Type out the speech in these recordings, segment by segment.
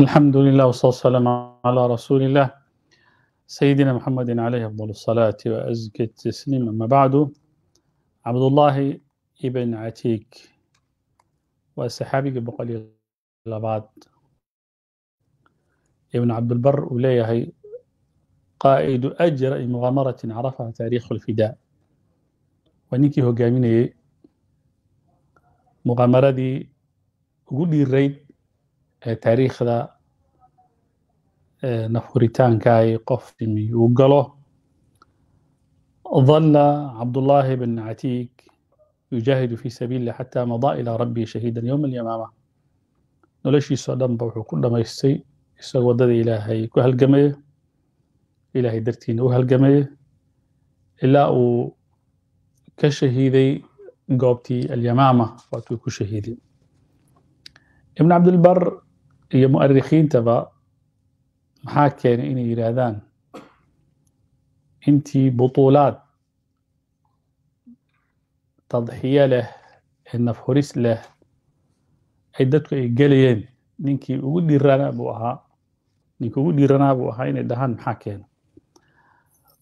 الحمد لله والصلاة والسلام على رسول الله سيدنا محمد عليه أفضل الصلاة وأزكى التسليم أما بعد عبد الله ابن عتيك والصحابي بقليل لبعض ابن عبد البر وليه قائد أجر مغامرة عرفها تاريخ الفداء ونكي هو جاميني muqamaradii ugu dhiirayd ee taariikhda nafuritaanka ay qof dhimi uu galo dalla عبد bn بن yujaahidu fi في سبيله madaa مضى إلى shahiidan شهيدا alyamaama noloshiisoo dhan ba wuxuu ku dhamaystay isagoo dada ilaahay ku halgamaya ilaahay dartiina u halgamaya ilaa uu ka shahiiday goobtii alyamaama waatuu ku shahiiday ibn cabdilbar iyo mu'arikhiintaba maxaa keenay inay yidhaahdaan intii butuulaad tadxiye leh ee nafhuris leh ay dadku ay gelayeen ninkii ugu dhiiranaa buu ahaa ninkii ugu dhiiranaa buu ahaa inay dhahaan maxaa keena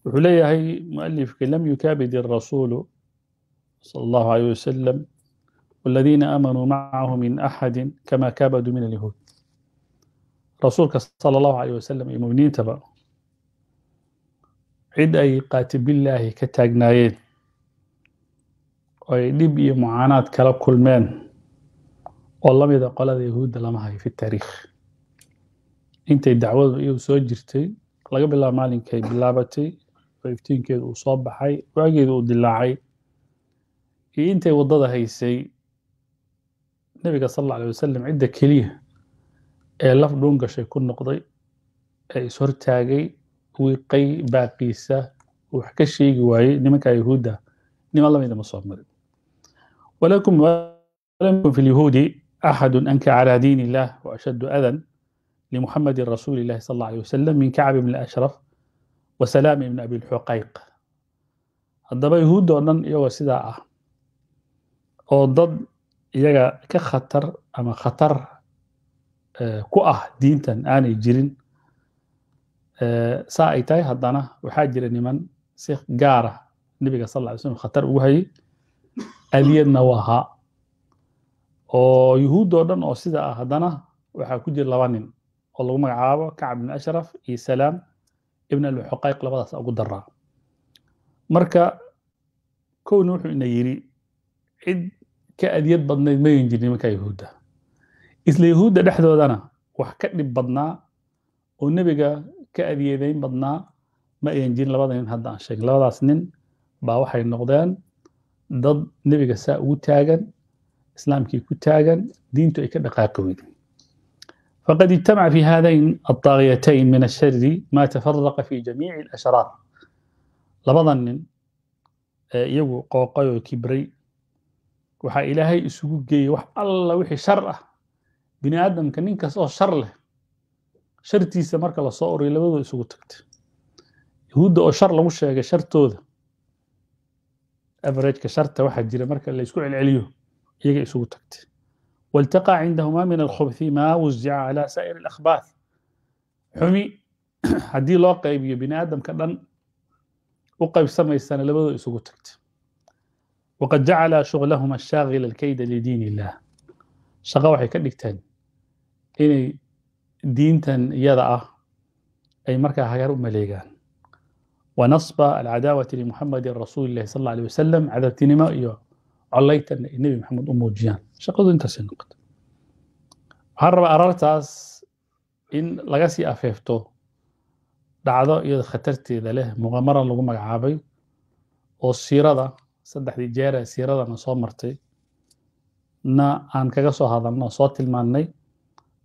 wuxuu leeyahay mu'alifkii lam yukaabid irasuulu صلى الله عليه وسلم والذين آمنوا معه من أحد كما كابدوا من اليهود rasuulka sala allahu caleyh wasalam iyo muminiintaba cid ay qaatibillaahi ka taagnaayeen oo ay dhib iyo mucaanaad kala kulmeen oo la mida qolada yahuudda lama hayo fi taariikh intay dacwadu iyadu soo jirtay laga bilaabo maalinkaay bilaabatay oo iftiinkeedu uu soo baxay waageedu uu dilaacay iyo intay waddada haysay nebiga sal alla alay wasalam cidda keliya ee laf dhuun gashay ku noqday ee is hortaagay wiiqay baaqiisa wax ka sheegi waayey nimanka yahuudda niman lamida ma soo marin ولم في اليهود أحد أنكى على دين الله وأشد أذى لمحمد رسول الله صلى الله عليه وسلم من كعب بن الأشرف وسلام بن أبي الحقيق الدبا dhan iyagoo sidaa ah oo dad iyaga ka khatar ama khatar eh, ku ah diintan aanay jirin eh, saa ay tahay haddana waxaa jira niman si gaara ah nebiga sal ly slm khatar ugu hayay abiyadna wahaa oo yuhuud dhan oo sida ah haddana waxaa ku jira laba nin oo lagu magacaabo kacab ibn ashraf iyo salaam ibn alxuqayq labadaas ugu daraa marka kowna wuxuu ina yidhi cid ka adyad badnayd mayan jirin nimankaa yahuudda isla yahuudda dhexdoodana wax ka dhib badnaa oo nebiga ka adyeedeyn badnaa ma ayan jirin labada nin hadda aan sheegin labadaas nin baa waxay noqdeen dad nebiga saa ugu taagan islaamkii ku taagan diintu ay ka dhaqaaqi weyday فقد haadayn في min ashari ma الشر fi تفرق في جميع nin iyagu يقو قوقي وكبري waxaa ilaahay isugu geeyey wax alla wixii shar ah bini aadamka nin kas oo shar leh shartiisa marka lasoo ururiyo labadoo isugu tagta yahuudda oo shar lagu sheegay shartooda averageka sharta waxaa jira marka laysku celceliyo iyaga isugu tagta waltaqaa cindahuma min alkhubthi maa wusjica calaa saa'iri alakhbaath xumi haddii loo qaybiyo bini aadamka dhan u qaybsamaysana labadoo isugu tagta waqad jacala shuglahum ashaagila alkayda lidiin illaah shaqo waxay ka dhigteen inay diintan iyada ah ay markaa hagaar u maleegaan wa nasba alcadaawati limuxamedin rasuuli illahi sal alla alay wasalam cadabtinimo iyo collaytanna ay nebi maxamed u muujiyaan shaqadu intaasay noqota waxaan rabaa arartaas in laga sii afeefto dhacdo iyada khatarteeda leh muqamaran lagu magacaabay oo siirada saddexdii jeer ee siiradana soo martay na aan kaga soo hadalno soo tilmaannay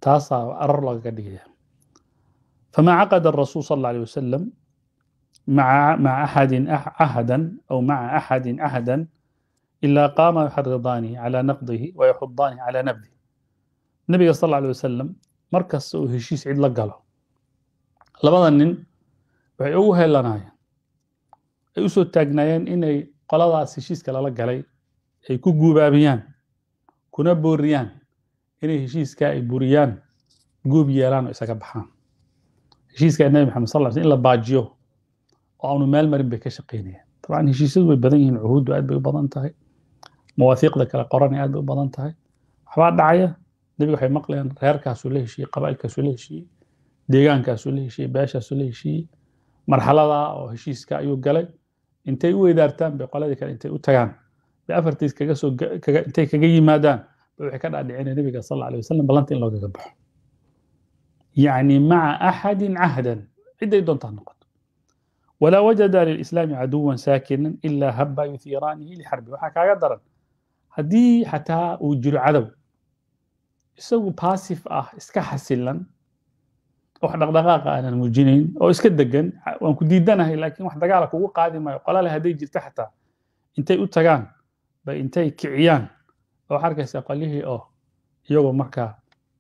taasaa arar loogaga dhigaya famaa caqada arasuul sal alla alay wasalam maca axadin cahadan ah, aw maca axadin cahadan ilaa qaama yuxaridaani calaa naqdihi wa yaxudaani calaa nabdihi nebiga sal alla alay wasalam markasta uu heshiis cid la galo labada nin waxay ugu heelanaayeen ay u soo taagnaayeen inay qoladaas heshiiska lala galay ay ku guubaabiyaan kuna booriyaan inay heshiiska ay buriyaan guub yeelaan oo isaga baxaan heshiiskaa nabi maxamed sal in la baajiyo oo aanu meel marin bay ka shaqaynayaan dabcan heshiisyadu way badan yihiin cuhuuddu aad bay u badan tahay mawaahiiqda kale qoran aad bay u badan tahay waxbaa dhacaya nebiga waxay maqlayaan reerkaasuu la heshiiyey qabaa'ilkaasuu la heshiiyey deegaankaasuu la heshiiyey beeshaasuu la heshiiyey marxaladaa oo heshiiska ayuu galay intay u weydaartaan bay qoladii kale intay u tagaan bay afartiis intay kaga yimaadaan bay waxay ka dhaadhicina nebiga sal alay wasalam ballanta in loogaga baxo yacni maca axadin cahdan cidday doontaa noqoto walaa wajada lilislaami caduwan saakinan ila haba yuhiiraanihi lixarbi waxaa kaaga daran haddii xataa uu jiro cadow isagu baasif ah iska xasilan wax dhaqdhaqaaqa aanan muujinayn oo iska degan waan ku diidanahay laakiin wax dagaala kugu qaadi maayo qolale hadday jirto xataa intay u tagaan bay intay kiciyaan oo waxaa arkaysaa qolyihii oo iyagoo markaa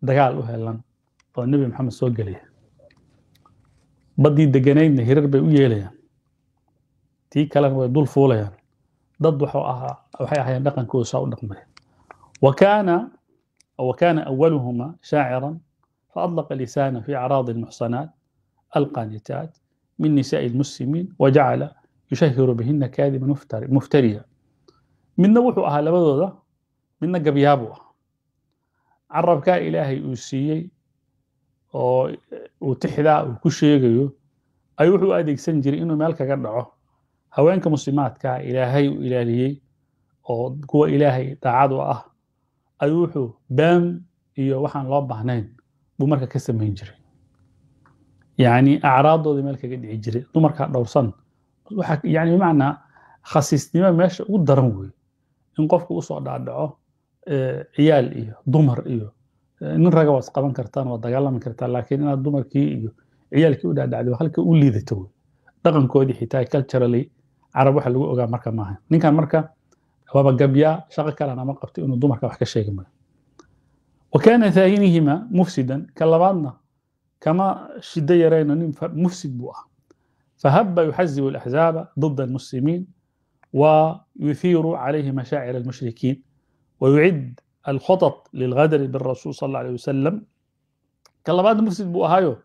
dagaal u helan oo nebi maxamed soo gelaya baddii deganaydna hirar bay u yeelayaan tii kalena way dul fuulayaan dad waxuu ahaa waxay ahaayeen dhaqankooda saa u dhaqmaya wa kaana awaluhuma shaaciran فأطلق لسانه في أعراض المحصنات القانتات من نساء المسلمين وجعل يشهر بهن كاذبا مفتريا من wuxuu ahaa labadooda midna gabyaabu ah carabkaa ilaahay uu siiyey oo uu tixdaa uu ku sheegayo ayuu wuxuu adeegsan jiray inuu meel kaga dhaco haweenka muslimaadkaa ilaahay uu ilaaliyey oo kuwa ilaahay daacad u ah ayuu wuxuu baam iyo waxaan loo baahnayn buu marka ka samayn jiray yani acraaddoodii meel kaga dhici jiray dumarkaa dhowrsan yani bimacnaa khasiisnima meesha ugu daran weeye in qofku usoo dhaadhaco ciyaal iyo dumar iyo nin raga waad isqaban kartaan waad dagaalami kartaan laakiin inaad dumarkii iyo ciyaalkii u dhaadhacdo halka u liidato wey dhaqankoodii xitaa culturally carab waxa lagu ogaa marka maaha ninkan marka waaba gabyaa shaqo kalena ma qabto inuu dumarka wax ka sheegi maayo wakaana aahinihima mufsidan ka labaadna kama shido yarayno nin mufsid buu ah fahaba yuxazibu اlaxzaaba ضda اlmuslimiin wayuthiiru calayhi mashaacir اlmushrikiin wayucid alkhaط lilgadri bاrasul sal alيه wasalam ka labaadna mufsid buu ahaayo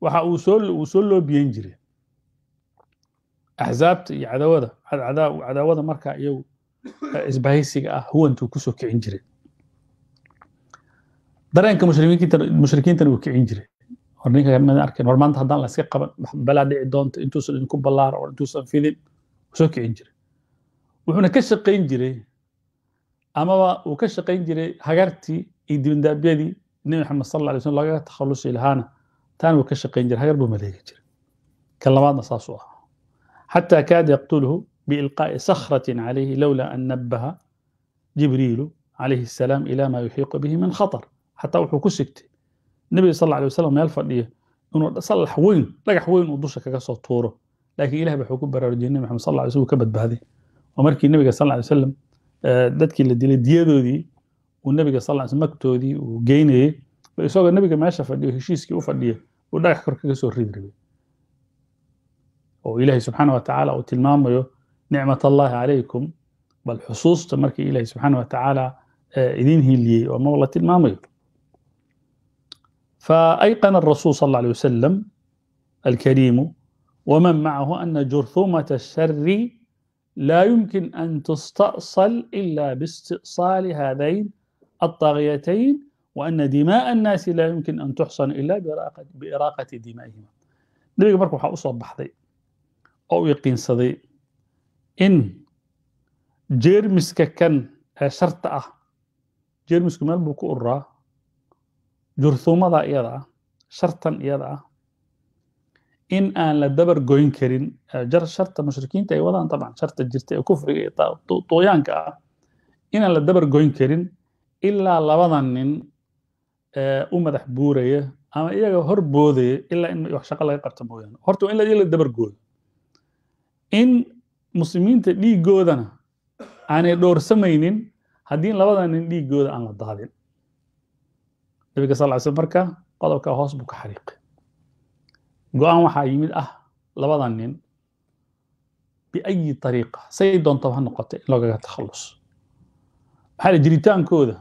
waxa uu soo loobiyen jire axzaabta iyo cadaawada marka iyagu isbahaysiga ah huwantuu kusoo kicin jire dareenka mushrikiintana wuu kicin jiray hor ninka mid arkin maanta haddaan la qaban balaa dhici doonta intuusan idinku ballaaro oo intuusan fidin soo kicin jiray wuxuuna ka shaqayn jiray amaba uu ka shaqayn jiray hagartii iyo dibindaabyadii nebi maxamed sal alla alay lagaga takhallusi lahaana taana wuu ka shaqayn jiray hagar buu maleegi jiray kan labaadna saasuu ahaa xataa kaada yaqtuluhu biilqaa'i sakhratin calayhi lowlaa an nabbaha jibriilu calayhi assalaam ilaa maa yuxiiqu bihi min khatar xataa wuxuu ku sigtay nebiga sal alay wasalam meel fadhiya inuu sallax weyn dhagax weyn uu dusha kaga soo tuuro laakiin ilah ba wuxuu ku baraarujiyay nebi maxamed sal alay slam ka badbaaday oo markii nebiga sal alay wasalam eh, dadkii la dilay diyadoodii uu nebiga sal alay slam magtoodii uu geynayey ba isagoo nabiga meesha fadhiyo heshiiskii u fadhiya uu dhagax kor kaga soo ridi rabay oo ilaahay subxaana wa uu tilmaamayo nicmat allahi calaykum bal xusuusta markii ilaahay subxaana wa eh, idiin hiliyey oo maba la tilmaamayo فأيقن الرسول صلى الله عليه وسلم الكريم ومن معه أن جرثومة الشر لا يمكن أن تستأصل إلا باستئصال هذين الطاغيتين وأن دماء الناس لا يمكن أن تحصن إلا بإراقة, بإراقة دمائهم دبيق مركو waxaa usoo بحضي أو يقين صدي إن جير مسككا sharta جير مسككا meel buu jurhuumada iyada ah shartan iyada ah in aan la dabar goyn karin sharta mushrikiinta ay wadaan tabcan sharta jirta ee kufriga iyo tuuyaanka ah inaan la dabar goyn karin ilaa labadan nin u madax buuraya ama iyaga hor boodaya ilaa in wax shaqo laga qabto mooyaane horta waa in la dabar gooyo in muslimiinta dhiiggoodana aanay dhowrsamaynin haddii labadan nin dhiigooda aan la daadin nabiga sal sl marka qodobkaa hoos buu ka xariiqay go-aan waxaa yimid ah labada nin biayi ariiqa say doontaba ha noqotay in logaga takhallus maxaa jiritaankooda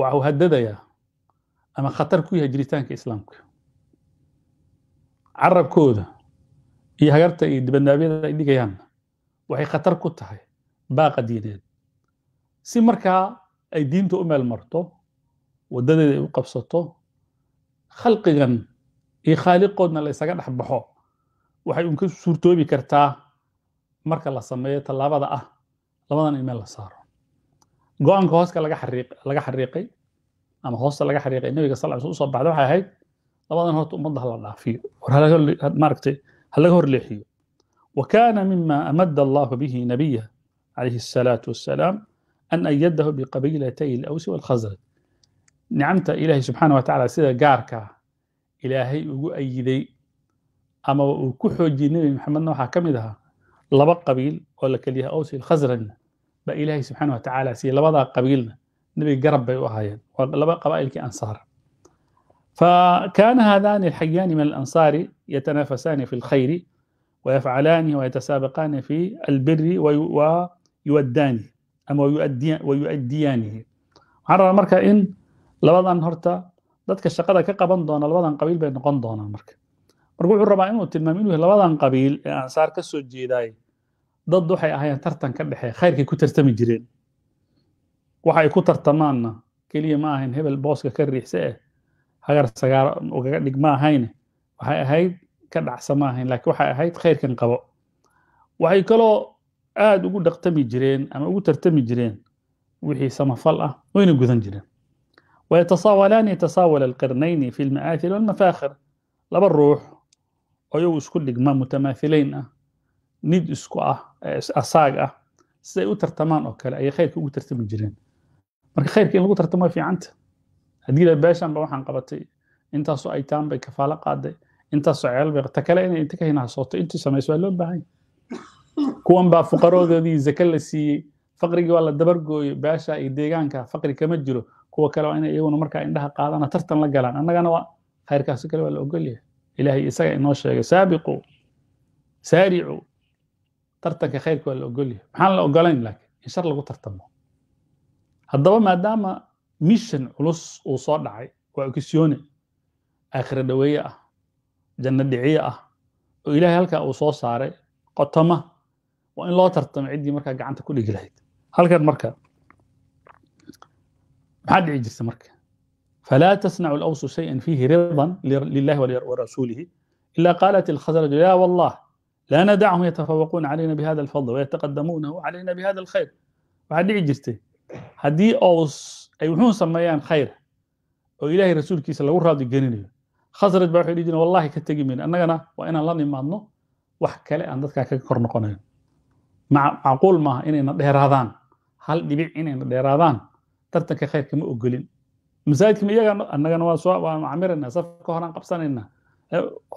waxa uu hadadayaa ama khatar ku yahay jiritaanka islaamka carabkooda iyo hagarta iyo dibadnaabyada ay dhigayaanna waxay khatar ku tahay baaqa diineed si markaa ay diinta u meel marto wadadeeda ay u qabsato khalqigan iyo khaaliqoodna laysaga ysaga dhex baxo waxay uun ka suurtoobi kartaa marka la sameeyo tallaabada ah labadan in meel la saaro go-aanka hooska laga xariiqay ama hoosta laga xariiqay nebiga sal l usoo baxda waxay ahayd labadan horta ummadda hala dhaafiyo warmaaragtay halaga horleexiyo wa kaana mima amada allahu bihi nabiya calayhi asalaatu wassalaam أن ayadahu biqabiilatay اlawsi wاlkhasraj nicamta ilaahay subxaana wa tacala sida gaarkaa ilaahay ugu ayiday amaba uu ku xoojiyey nebi maxamedna waxaa ka mid ahaa laba qabiil oo la keliyaha aws ilkhasrajna baa ilaahay subxaana wa tacaala siiyey garab bay u ahaayeen waa laba qabaa'ilkii ansaar فكان هذان الحيان من الأنصار يتنافسان في الخير ويفعلان ويتسابقان في البر ويودان ama wayu'addiyaanihi waxaan rabaa marka in labadan horta dadka shaqada ka qaban doona labadan qabiil bay noqon doonaan marka marka wuxuu rabaa inuu tilmaamo inuu labadan qabiil ee ansaar kasoo soo dad waxay ahaayeen tartan ka dhexe khayrkay ku tartami jireen waxay ku tartamaanna keliya ma ahayn hebel booska ka riixse eh hagar sagaar ugaga dhig ma ahayne eh. waxay ahayd ka dhacsa ma ahayn laakiin waxay ahayd khayrkan qabo waxay kaloo aada ugu dhaqtami jireen ama ugu tartami jireen wixii samafal ah wayna gudan jireen wayatasaawalaani tasaawala alqirnayni fi lma'aahir walmafaakhir laba ruux ayagu isku dhigma mutamaahilayn ah nid isku ah asaag ah siday u tartamaan oo kale ayay khayrka ugu tartami jireen marka khayrka in lagu tartamo waa fiicanta haddii la beeshan ba waxaan qabatay intaasoo aytaan bay kafaalo qaaday intaasoo ceelal bay ta kale inay inta ka hinahsooto intii samayso waa loo baahanya kuwan baa fuqaroodoodii zake la siiyey faqrigii waa la dabargooyo beesha iyo deegaanka faqri kama jiro kuwa kale waa inay iyaguna markaa indhaha qaadana tartan la galaan annagana waa khayrkaasoo kale waa la ogolyahay ilaahay isaga inoo sheegay saabiquu saaricu tartanka khayrka waa la ogolyahay maxaan la ogolayn laakiin in shar lagu tartamo haddaba maadaama mission culus uu soo dhacay waa okisyoone aakhira dhaweeye ah janno dhiciye ah oo ilaahay halkaa uu soo saaray qotoma waa in loo tartamo ciddii markaa gacanta ku dhigi lahayd halkan marka maxaa dhici jirta marka falaa tasnacu alawsu shayan fiihi ridan lillahi warasuulihi ila qaalat ilkhasraju yaa wallah laa nadacahum yatafawaquuna calayna bihada alfadl wayataqadamuunahu calayna bihada alkhayr waxaa dhici jirtay haddii ows ay wuxuun sameeyaan khayr oo ilaahay rasuulkiisa lagu raadi gelinayo khasraj baa waxay dhihi jireen wallahi ka tegi mayno annagana waa inaan la nimaadno wax kale aan dadkaa kaga kor noqonayn macquul maaha inayna dheeraadaan hal dhibic inayna dheeraadaan tartanka khayrka ma ogolin masaajidkama iyaga annagana waan camirayna safka horaan qabsanayna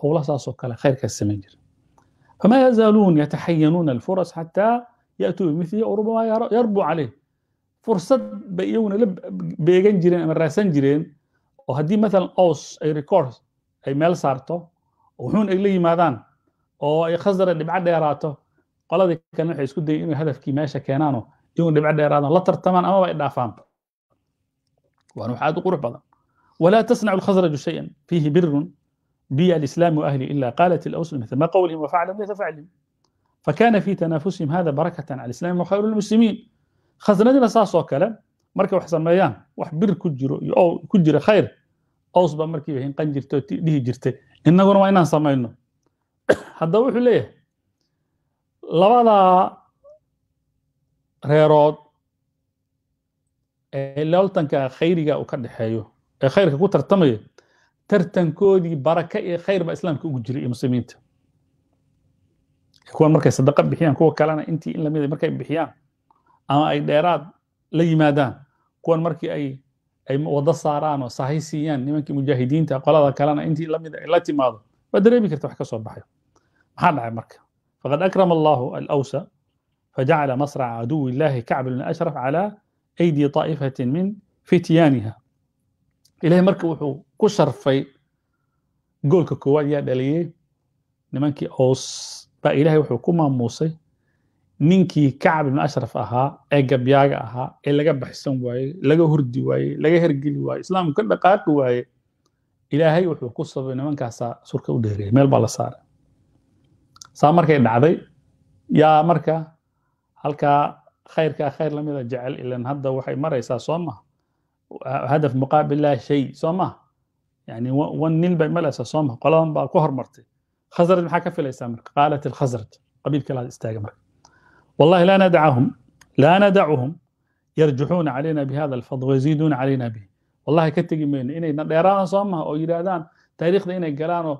howlasaasoo kale khayrkaas samayn jira fama yazaaluun yataxayanuuna alfuras xataa yaatuu bimilihi ow rubamaa caleyh fursad bay iyaguna la beegan jireen ama raadsan jireen oo haddii maalan ows ay records ay meel saarto oo wuxuun ay la yimaadaan oo ay khasara dhibco dheeraato qoladii kale waxay isku dayay inuu hadafkii meesha keenaano inuu dhibco dheeraadan la tartamaan amaba ay dhaafaan waana wax aad u qurux badan walaa tasnacu alkhasraju shayan fiihi birun بي الإسلام وأهلي إلا قالت الأوس مثل قولهم وفعلهم ليس فعلهم فكان في تنافسهم هذا بركة على الإسلام وخير المسلمين خزندنا ساسو كلا مركب وحسن ميان وحبر كجرو أو كجرو خير أوصبا مركب هين قنجرتو ديه جرتي إنه ما إنان سمعنا هذا وحو ليه labada reerood ee loltanka khayriga u ka dhexeeyo ee khayrka ku tartamaya tartankoodii barake iyo khayr baa islaamka ugu jiray iyo muslimiinta kuwan markay sadaqa bixiyaan kuwa kalena intii in lamida ah markay bixiyaan ama ay dheeraad la yimaadaan kuwan markii ay ay wado saaraan oo sahay siiyaan nimankii mujaahidiinta qolada kalena intii lamida ah ay la timaado waa dareemi karta wax ka soo baxay maxaa dhacay marka فقد أكرم الله الأوس فجعل مصرع عدو الله كعب بن أشرف على أيدي طائفة من فتيانها ilaahay marka wuxuu ku sharfay goolka koowaad yaa dhaliyey nimankii oos baa ilaahay wuxuu ku maamuusay ninkii kacab ibn ashraf ahaa ee gabyaaga ahaa ee laga baxsan waayey laga hurdi waayey laga hergeli waayey islaamku ka dhaqaaqi waayey ilaahay wuxuu ku sababay nimankaasaa surka u dheereeyey meel baa la saaray saa markay dhacday yaa marka halkaa khayrkaa khayr lamida ah jecel ilan hadda waxay maraysaa soo maha hadaf muqaabillah shay soo maha yani wan nin bay malaysaa soo maha qoladan baa ku hormartay khasraj maxaa ka filaysaa marka qaalat alkhasraj qabiil kalaad istaaga marka wallahi laa nadacahum laa nadacuhum yarjixuuna calayna bihada alfadl wayaziiduuna calayna bih wallahi ka tegi mayno inayna dheeraadaan soo maha oo yidhaahdaan taariikhda inay galaanoo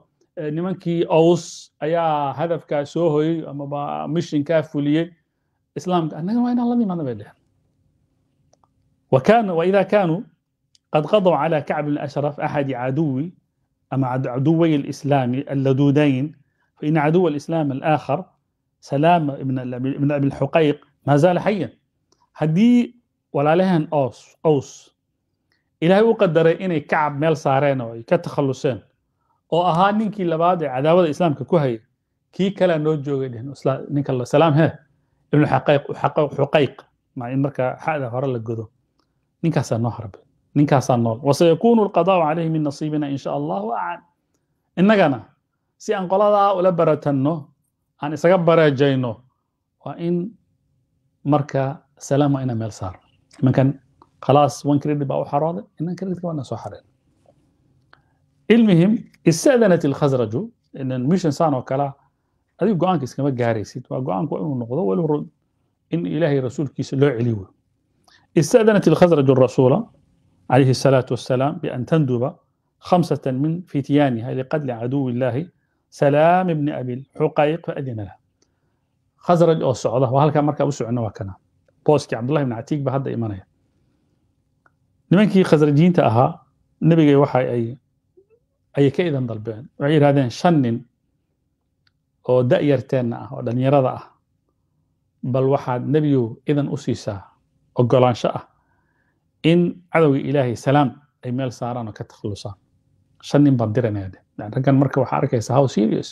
nimankii ows ayaa hadafkaa soo hoyey amaba mishinkaa fuliyey islaamka annagana waa inaan la nimaadna bay dheheen وإذا كانوا قد قضوا على كعب الأشرف أحد عدوي أما عدوي الإسلام اللدودين فإن عدو الإسلام الآخر سلام ابن أبي الحقيق ما زال حيا هدي ولا لهن أوس أوس إلهي وقدر إني كعب ميل سارين وي كتخلصين oo ahaa ninkii labaad ee cadaawada islaamka ku haya kii kalea noo joogay ninka salaam hee ibnu xuqayq in markaa xada hore la godo ninkaasaa noo harbay ninkaasaa nool wasayakunu alqadaau calayhi min nasiibina in sha allahu acan innagana si aan qoladaa ah ula baratanno aan isaga bareejayno waa in marka salaam waa inaa meel saarno imankan khalaas one baa u xarooday inan credit ka waana soo xareen المهم استأذنت الخزرج إن المشن oo kala adigu go'aanka iskama gaaraysid waa go'aanku inuu noqdo wal in ilaahay rasuulkiisa loo celiyo استأذنت الخزرج الرسول عليه الصلاة والسلام بأن تندب خمسة من فتيانها لقتل عدو الله سلام بن أبي الحقيق فأذن لها khasraj oo socda waa halkaa markaa u soconno waa kana booskii cabdullahi ibn catiig ba hadda imanaya nimankii khasrajiyiinta ahaa nebiga waxa ay ayay ka idan dalbeen waxay yihahdeen shan nin oo da'yarteenna ah oo dhallinyarada ah bal waxaad nebigu idan u siisaa ogolaansho ah in cadowga ilaahay salaam ay meel saaraan oo ka takhalusaan shan nin baan diranaya raggan marka waxaa arkaysa how serious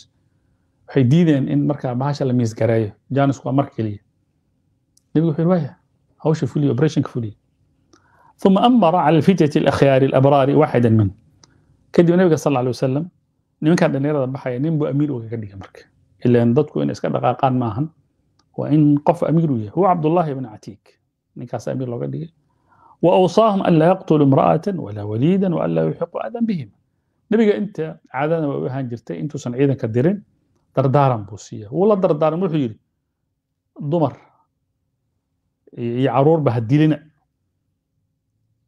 waxay diideen in markaa bahasha la miisgareeyo janis waa mar keliya nebigu wuxuu yidhi hawsha fuliya operationka fuliya ثم أمر على الفتية الأخيار الأبرار واحدا منهم kadib nabiga sal ly wasalam nimankan dhallinyarada baxaya nin buu amiir uga dhiga marka ilan dadku inay iska dhaqaaqaan maahan waa in qof amiir uu yahay huwa cabdullahi ibn catiik ninkaas amiir looga dhigay وأوصاهم ألا يقتلوا امرأة ولا وليدا وألا يحقوا أذى بهما نبيga inta caadana way u ahaan jirtay intuusan ciidanka dirin dardaaran buu siiya wuu la dardaaran wuxuu yidhi dumar iyo caruurba ha dilina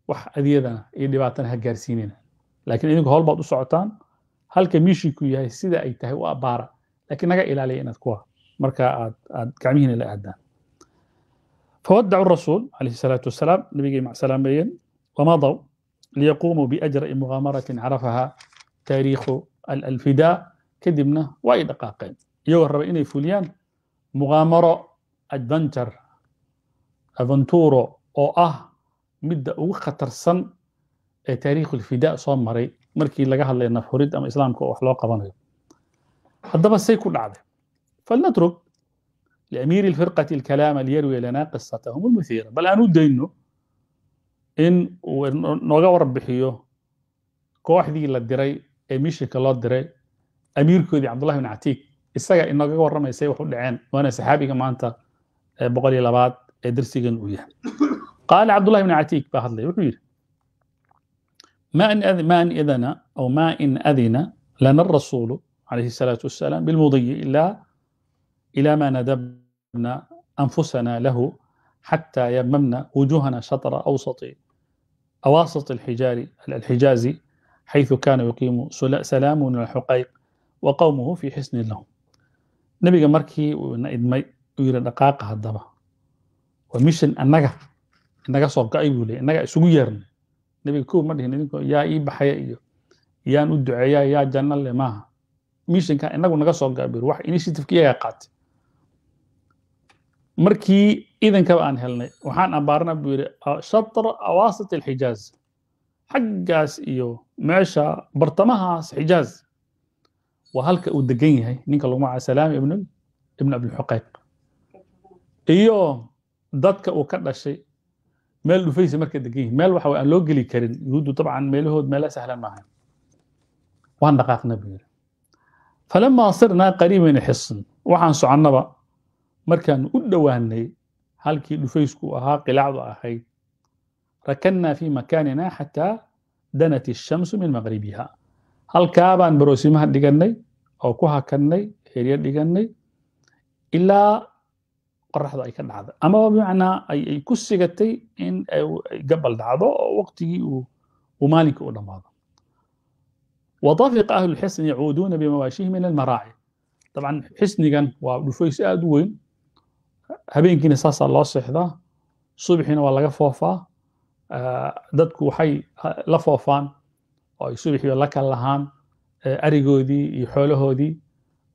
wax adiyadana iyo dhibaatana ha gaarsiinina laakiin idinku howlbaad u socotaan halka miishiku yahay sida ay tahay waa baara lakiin naga ilaaliya inaad kuwa marka aad aad gacmihiina la aadaan fawadacu rasuul calayhi salaatu wasalaam nabigay macsalaameyeen wamadaw liyaquumuu biajra'i muqaamaratin carafaha taariikhu alalfidaa kadibna waa ay dhaqaaqeen iyagoo raba inay fuliyaan muqaamaro adventure aventuro oo ah midda ugu khatarsan ee taariikhulfidaa soo maray markii laga hadlay nafxurid ama islaamka oo wax loo qabanayo haddaba say ku dhacday falnatruk liamiiri lfirqati alkalaama liyarwi lanaa qisatahum almuthiira bal aan u dayno in uu nooga warbixiyo kooxdii la diray ee mishinka loo diray amiirkoodii cabdullahi bin catiik isaga inooga warramaysay wax u dhaceen waana saxaabiga maanta boqol iyo labaad ee darsigan uu yahay qaala cabdullahi bin catiik baa hadlaya wuxuu yidhi ما إن ما إن إذن أو ما إن أذن لنا الرسول عليه الصلاة والسلام بالمضي إلا إلى ما ندبنا أنفسنا له حتى يممنا وجوهنا شطر أوسط أواسط الحجار الحجازي حيث كان يقيم سلام من الحقيق وقومه في حسن لهم نبي مركي uu ويرى uu yiri ومشن hadaba waa صوب annaga inaga soo go'ay nebiga kow ma dhihin idinko yaa ii baxaya iyo yaan u duceeya yaa janno leh maaha mishinka inagu naga soo gaabir wax initiativekaiyaga qaatay markii idankaba aan helnay waxaan ambaarna buu yidhi shatr awasat alxijaaz xaggaas iyo meesha bartamahaas xijaaz waa halka uu degan yahay ninka lagu magaca salaami ibn ibn abdilxuqayq iyo dadka uu ka dhashay meel dhufaysa marka degan yihin meel waxa aan loo geli karin yuhuuddu dabcan meelahood meela sahlan maaha waan dhaqaaqna buu yidhi falamaa sirnaa qariiban xisn waxaan soconnaba markaan u dhowaanay halkii dhufaysku ahaa qilacdu ahayd rakannaa fii makaanina xataa danat ishamsu min maqribiha halkaa baan baroosimaha dhigannay oo ku hakannay heryo dhigannay ilaa qoraxda ay ka dhacday amaba bimacnaa ay ku sigatay in ay gabal dhacdo oo waqtigii uu maalinka u dhammaado wadafiq ahlu lxisni yacuuduuna bimawaashihi min almaraaci dabcan xisnigan waa dhufaysi aada u weyn habeenkiina saasaa loo seexdaa subixiina waa laga foofaa dadku waxay la foofaan oo ay subixii la kal lahaan arigoodii iyo xoolahoodii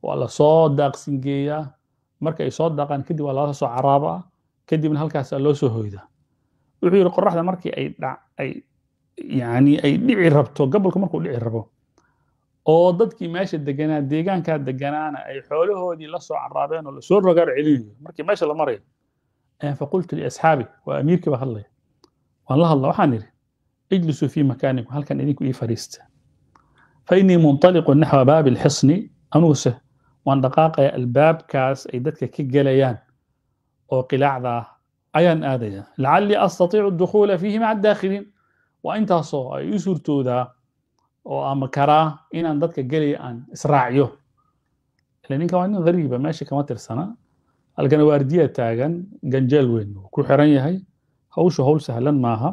waa lasoo daaqsingeeyaa marka ay soo daqaan kadib waa laga soo caraaba kadibna halkaasaa loo soo hoyda wuxuu yidhi qoraxda markii ay ay yani ay dhici rabto gobolku markuu dhici rabo oo dadkii meesha deganaa deegaankaa deganaana ay xoolahoodii la soo caraabeen oo lasoo rogaar celinayo markii meesha la marayo faqultu liasxaabi waa amiirkii baa hadlaya waan la hadla waxaan idhi ijlisuu fii makaanikum halkan idinku ii fadhiista fainii munطaliqu naxwa baabi lxisni anuguse waan dhaqaaqaya albaabkaas ay dadka ka gelayaan oo qilaacda ah ayaan aadaya lacallii astatiicu adukhuula fiihi maca adaakhiliin waa intaasoo ay ii suurtoodaa oo ama ah karaa inaan dadka gelaya aan israaciyo ila ninkan waa nin gariiba meesha kama tirsana halkana waardiya taagan ganjeel weyn wuu ku xiran yahay hawshu hawl sahlan maaha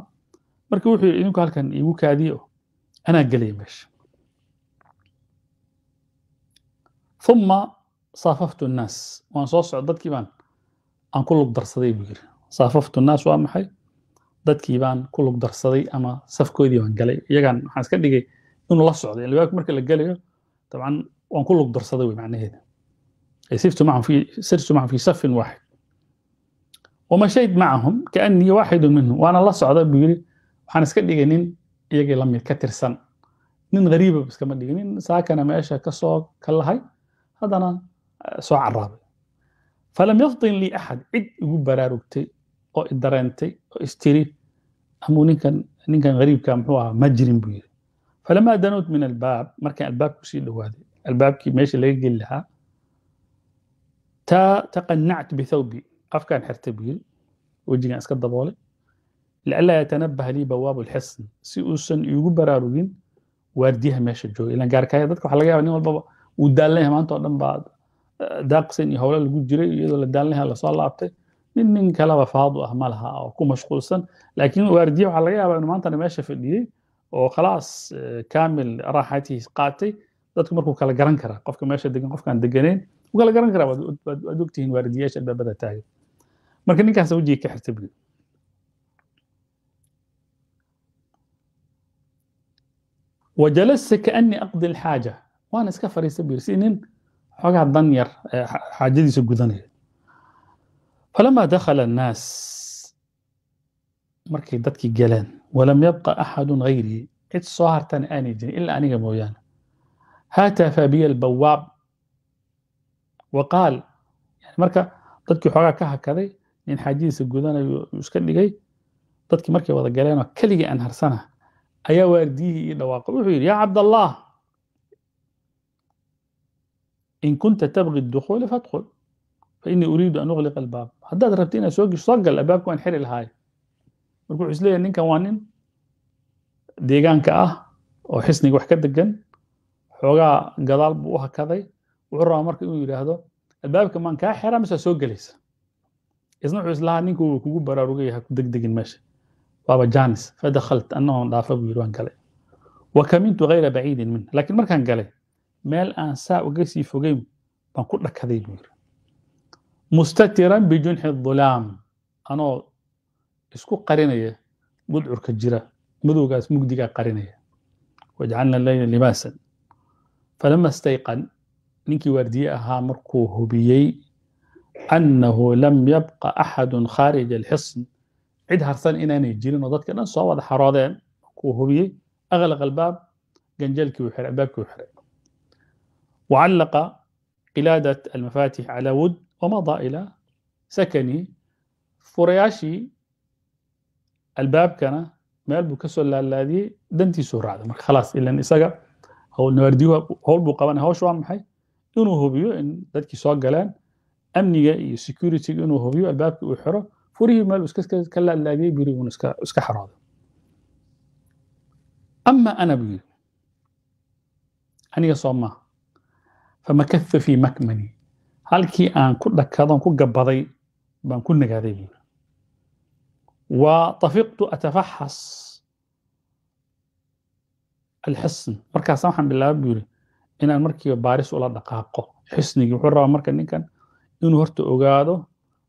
marka wuxuu yidhi idinku halkan iigu kaadiyo anaa gelaya meesha uma saafaftu naas waan soo soc dadkii aan ku lug darsaday buu yiri saafaftu nnaas waa maxay dadkii baan ku lug darsaday ama safkoodii baan galay iyagaan waxaan iska dhigay inuu la socdo albaabka marka la gelayo dabcan waan ku lug darsaday wey macnaheeda sirtu macahum fii safin waaxid wamashayd macahum kaanii waaxidun minhum waana la socda buu yiri waxaan iska dhigay nin iyagii lamid ka tirsan nin gariiba iskama dhigin nin saakana meesha kasoo ka lahay haddana eh, soo caraabay falam yafdin lii axad cid igu baraarugtay oo idareentay oo istiri amuu ninkan ninkan gariibka muxuu ahaa ma jirin buu yiri falamaa danowt min albaab markaan albaabku sii dhowaaday albaabkii meesha laga geli lahaa ta taqanactu bithawbi afkaan xirtay buu yiri wejigan iska daboolay lianlaa yatanabbaha lii bawaabu lxisn si uusan iigu baraarugin waardiyaha meesha jooga ilan gaarkaaya dadka waxa laga yaaba nin walbaba wuu daallanyahay maanta oo dhan baa daaqsan iyo howlo lagu jiray iyadoo la daallanyahay lasoo laabtay nin nin kaleba faadu ah ma laha oo ku mashquulsan laakiin waardiye waxaa laga yaabaa inuu maantana meesha fadhiyey oo khalaas kaamil raaxatiis qaatay dadku markuu kala garan karaa qofka meesha degan qofkaan deganayn wuu kala garan karaa waad ogtihiin waardiyayaasha albaabada taagan marka ninkaas wejigii ka xirtay buli وجلست كأني أقضي الحاجة waana iska fariista buyiri si nin xoogaa dan yar xaajadiisa gudanaya falamaa dakhala annaas markay dadkii galeen walam yabqa axadun gayrii cid soo hartana aanay jirin ilaa aniga mooyaane haatafa biya albawaab wa qaal yani marka dadkii xoogaa ka hakaday nin xaajadiisa gudanayo iska dhigay dadkii markay wada galeenoo keligii aan harsana ayaa waardiyihii ii dhawaaqo wuxuu yidhi yaa cabdallaah in kunta tabqi اdukhuula fadkhul fainii uriidu an ukhliqa albaab haddaad rabta inaad soo gesho soo gal albaabka waan xiri lahaay marka wuxuu isleeyahay ninkan waa nin deegaanka ah oo xisniga wax ka degan xoogaa gadaal buu u hakaday wuxuu rabaa marka inuu yidhaahdo albaabka maan kaa xeraa mise soo gelaysa isna wuxuu islahaa ninku wuu kugu baraarugaya ha ku degdegin meesha waaba jaanis fadakhalta annahoon dhaafay buu yidhi waan meel aan saa uga sii fogeyn baan ku dhakaday buu yiri mustatiran bijunxi dulaam anoo isku qarinaya budcurka jira madowgaas mugdigaa qarinaya wajcalna leyla libaasan falama stayqan ninkii waardiye ahaa markuu hubiyey annahu lam yabqa axadu khaarija alxisn cid harsan inaanay jirin oo dadka dhan soo wada xaroodeen markuu hubiyey aglaqa albaab ganjalkii uu xiray albaabkii uu xiray وعلق قلادة المفاتيح على ود ومضى إلى سكنه furayaashii albaabkana meel buu kasoo laalaadiyey dantiisuu raacday marka khalaas ilan isaga nawaardiyuhu howl buu qaban howsh waa maxay inuu hubiyo in dadkii soo galeen amniga iyo securityga inuu hubiyo albaabkii uu xiro furihii meel buu ka laalaadiyey guriguun iska xarooday ama ana buu yidhi aniga soo maaha famakaha fii makmani halkii aan ku dhakadoon ku gabaday baan ku nagaaday buuri wa tafiqtu atafaxas alxisn markaasa waxaan bilaaba buuri inaan markiiba baaris ula dhaqaaqo xisnigii wuxuu rabaa marka ninkan inuu horta ogaado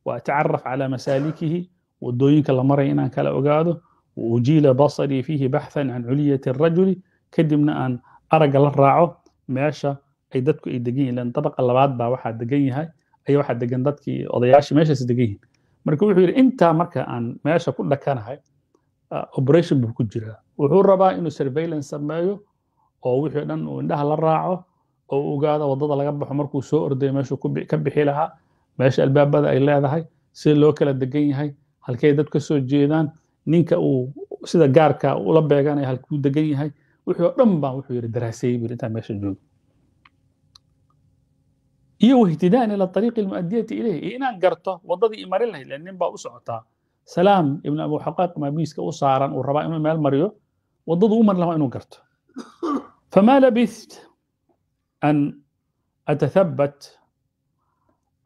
wa atacaraf calaa masaalikihi wadooyinka la maray inaan kala ogaado wa ujiila basarii fiihi baxhan can culiyati arajuli kadibna aan aragga la raaco meesha ay dadku ay degan yihin dabaqa labaad baa waxaa degan yahay aya waxaa degan dadkii odayaashii meeshaas degan yihin marka wuxuu yidhi intaa marka aan meesha ku dhakanahay ah, operation buu ku jiraa wuxuu rabaa inuu surveillance sameeyo oo wixii dhan uu indhaha la raaco oo u ogaado laga baxo markuu soo orday meeshuu ka bixi lahaa meesha albaabada ay leedahay sida loo kala degan yahay halkey dad ka soo jeedaan ninka uu sida gaarka ula beeganaya halkuu degan yahay wixii oo dhan baa wuxuu yidhi daraaseeyey buu intaa meesha jooga iyo ihtidaan ilaa ariiqi muadiyati ilayh iyo inaan garto wadadii imarin lahayd le nin baa u socotaa salaam ibn abuxaqaaq maabiiska u saaran uu rabaa inuu meel mariyo wadaduu u mari lahaa inuu garto famaa labiht an atahabat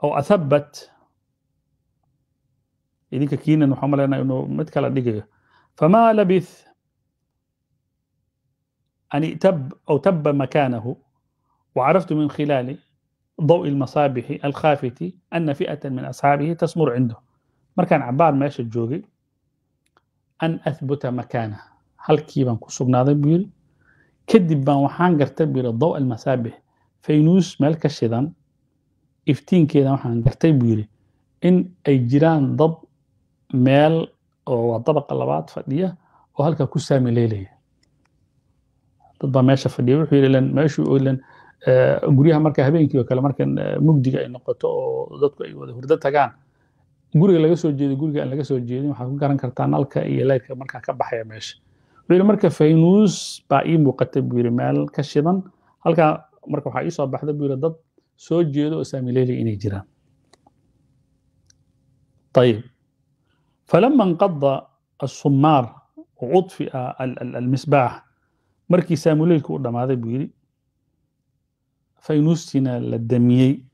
aw athabat idinka kiinan waxaan malaynaa inuu mid kala dhigayo famaa labith an itab aw tabba makaanahu وعرفت من خلاله ضوء المصابيح الخافت أن فئة من أصحابه تسمر عنده markaan cabaar meesha joogay an ahbuta makaana halkii baan ku sugnaaday buu yiri kadib baan waxaan gartay buu yiri daw almasaabix faynuus meel ka shidan iftiinkeeda waxaan gartay buu yiri in ay jiraan dad meel oo waa dabaqa labaad fadhiya oo halkaa ku saami guryaha marka habeenkii oo kale marka mugdiga ay noqoto oo dadku ay wada hurdo tagaan guriga laga soo jeedo guriga aan laga soo jeedin waxaa ku garan kartaa nalka iyo leydka markaa ka baxaya meesha wuxuu yidhi marka faynuus baa ii muuqata buu yidhi meel ka shidan halkaa marka waxaa ii soo baxda buu yidhi dad soo jeedo oo saamileeli inay jiraan ayib falama inqada assumaar oo cudfi ah, almisbaax markii saamuleelku u dhammaaday buu yidhi la فيونسنا للدميي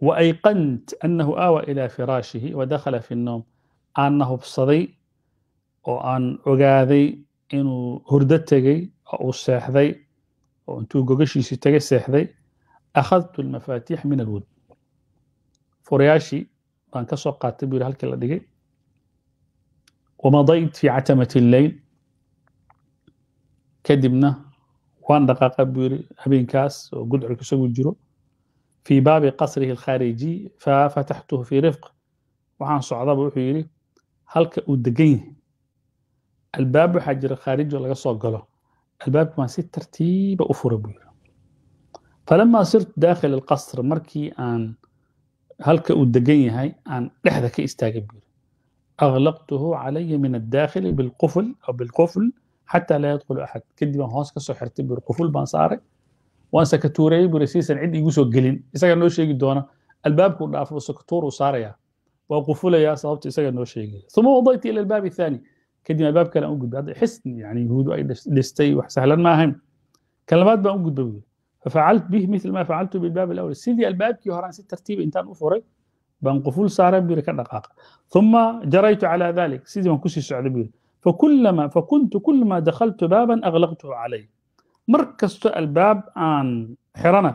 وأيقنت أنه آوى إلى فراشه ودخل fi النوم aanna hubsaday oo aan ogaaday inuu hurdo tegay oo uu seexday oo intuu gogashiisii taga seexday akhadtu almafaatiix min alwud furayaashii baan ka soo qaatay buu yiri halkii la dhigay wamadayt fi catamati alleyl kadibna waan dhaqaaqa buu yiri habeenkaas oo gudcurka isagu jiro fi baabi qasrihi alkhaarijiy fafataxtuhu fii rifq waxaan socdaba wuxuu yidhi halka uu degan yahay albaab waxaa jira khaarijo laga soo galo albaabki waan si tartiiba ah u fura buu yidhi falamaa sirtu daakhil alqasr markii aan halka uu degan yahay aan dhexda ka istaagay buu yidhi aglaqtuhu calaya min adaakhili bilqufl xataa laa yadkhulu axad kadib aan hoos ka soo xirtay buri quful baan saaray waan sakatuureeyey buri siisan cid igu soo gelin isagaa noo sheegi doona albaabkuu dhaafo sakatuuruu saarayaa waa qufulayaa sababta isagaa noo sheegaya uma wadaytu ila albaabi athaani kadib albaab kale aan u gudbay hadda xis yani yuhuudu ay dhistay wax sahlan ma ahayn kan labaad baan u gudbay buri ففعلت به مثل ما فعلت بالباب الاول سيدي البابكي هران سي ترتيب انتان افري بان قفول سارة بير كدقاق ثم جريت على ذلك سيدي من كسي سعد بير fakullama fakuntu kull ma dakhaltu baaban aglaqtuhu calay mar kasto albaab aan xirana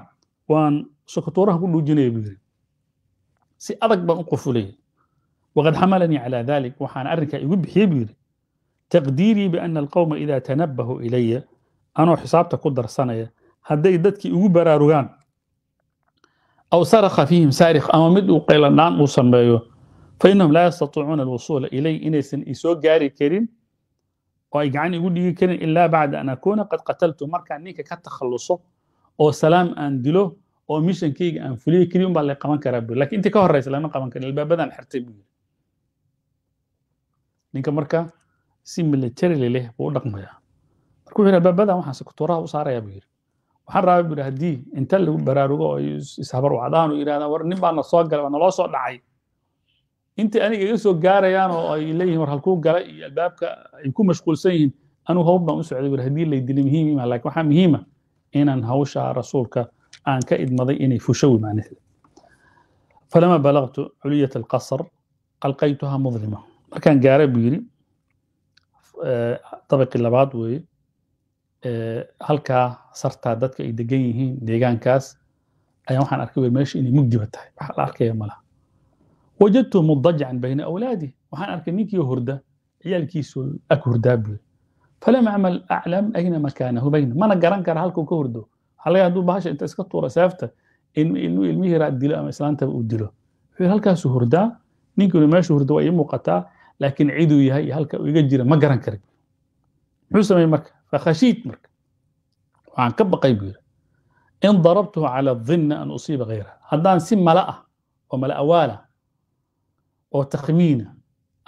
waan sokotooraha ku dhuujinaya buu yiri si adag baan u qufulaya waqad xamalanii calaa dalik waxaana arrinkaa igu bixiyey buu yiri taqdiirii biana alqowma idaa tanabbahu ilaya anoo xisaabta ku darsanaya hadday dadkii igu baraarugaan aw saraka fiihim saarikh ama mid uu qaylandhaan uu sameeyo fainahum laa yastatiicuuna alwusuula ilay inaysan isoo gaari karin oo ay gacan igu dhigi karin ilaa bacda an akuuna qad qataltu markaan ninka ka takhalluso oo salaam aan dilo oo mishankayga aan fuliyo keliya umbaa la qaban karaa buri lakin intii ka horreysa lama qaban karin albaabadan xirtay buu yiri ninka marka si militarily leh buu u dhaqmayaa marka wuxuu yidhi albaabadan waxaanse u saarayaa buu yiri waxaan rabaa buu yidhi haddii inta lagu baraarugo oo ishabar wacdaan u yidhahdaa war nin baa na galay waa naloo soo dhacay inta aniga iga soo gaarayaan oo ay leeyihin war halkuu gala iyo albaabka ay ku mashquulsan yihiin anuu hawl baan u war haddii laydili muhiim lakin waxaa muhiima inaan hawshaa rasuulka aan ka idmaday inay fushowi macnaheeda falama balagtu culiyat alqasr qalqaytuha mudlima markaan gaara buu yidhi eh, dabaqi labaad weeye eh, halkaa sartaa dadka ay degan yihiin deegaankaas ayaan waxaan arkay weer meesha inay mugdiba tahay waxa la arkaya malaha wajadtu mudajacan bayna awlaadih waxaan arkay ninkii hurda ciyaalkiisu ag hurdaa buy falam acmal aclam ayna makaanahu bayna mana garan kara halkuu ka hurdo alaga haduu bahasha inta iska tuura seefta inuu ilmihii raad dilo ama islaantaba uu dilo wuxuu halkaasuu hurdaa ninkuna meeshu hurda waa ii muuqataa laakiin ciduu yahay iyo halka uu iga jira ma garan kara muxuu sameeyey marka fakhashiit marka waxaan ka baqay buu yidhi in darabtuhu cala dhinna an usiiba hayraha haddaan si mala ah oo mala awaala oo takmiina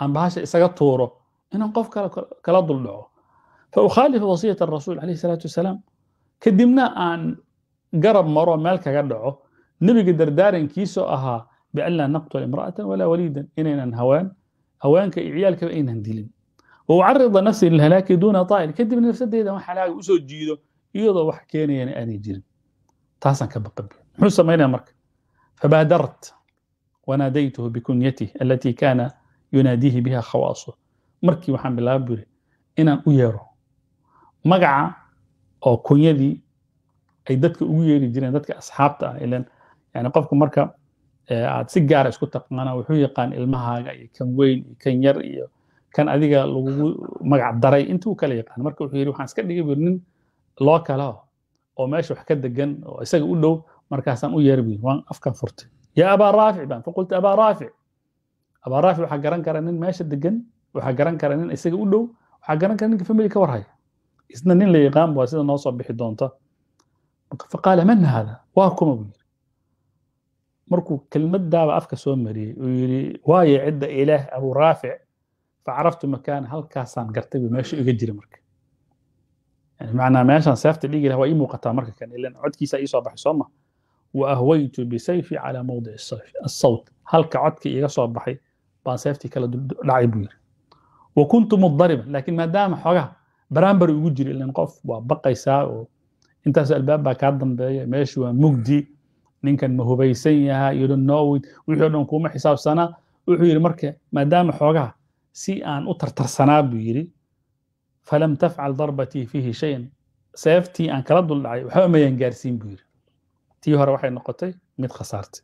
aan bahasha isaga tuuro inaan qof kala duldhaco fa ukhaalifu wasiyata arasuul calayhi salaatu wasalaam kadibna aan garab maro meel kaga dhaco nebiga dardaarankiisoo ahaa bianlaa naqtula imra'atan walaa waliidan inaynan hawaan haweenka iyo ciyaalkaba aynan dilin waucarida nafsi lilhalaaki duuna taa'il kadibna nafsadeeda wax halaaga usoo jiido iyadoo wax keenayana aanay jirin taasaan ka baqan muxuu samaynaya marka fabaadarat wanadaytuhu bikunyatih alatii kaana yunaadiihi biha khawaasuh markii waxaan bilaaba inaan u yeero magaca oo kunyadii ay dadka ugu yeeri jireen dadka asxaabta ah ilan yani qofku marka aad si gaara isku taqaana wuxuu yaqaan ilmahaaga iyo kan weyn iyo kan yar iyo kan adiga lagugu magac daray intuu kala yaqaan marka wuxuu yidhi waxaan iska dhigay bur nin loo kala oo meesha wax ka degan oo isaga u dhow markaasaan u yeerbi waan afkan furtay ya abaa raafic baan faqultu abaa raafic abaa raafic waxaa garan kara nin meesha degan waxaa garan kara nin isaga u dhow waxaa garan kara ninka family ka warhaya isna nin la yaqaan waa sida noo soo bixi doonta faqaala man haada waa kuma buu yiri markuu kelmadaaba afka soo mariyey uu yiri waaye cidda ilaah abuu raafic facaraftu makaana halkaasaan gartay buu meesha iga jira marka yani macnaa meeshaan seefta dhiigi laha waahwaytu bisayfi calaa mowdici asawt halka codkii iiga soo baxay baan seeftii kala dhacay buu yiri wa kuntu mudariban laakiin maadaama xoogaha baraambari ugu jiri ilan qof waa baqaysaa oo intaas albaab baa kaa dambeeya meeshu waa mugdi ninkan ma hubaysan yahaa you don't know it wixii o dhan kuma xisaabsanaa wuxuu yidhi marka maadaama xoogaha si aan u tartarsanaa buu yidhi falam tafcal darbatii fiihi shayan seeftii aan kala tii hore waxay noqotay mid khasaartay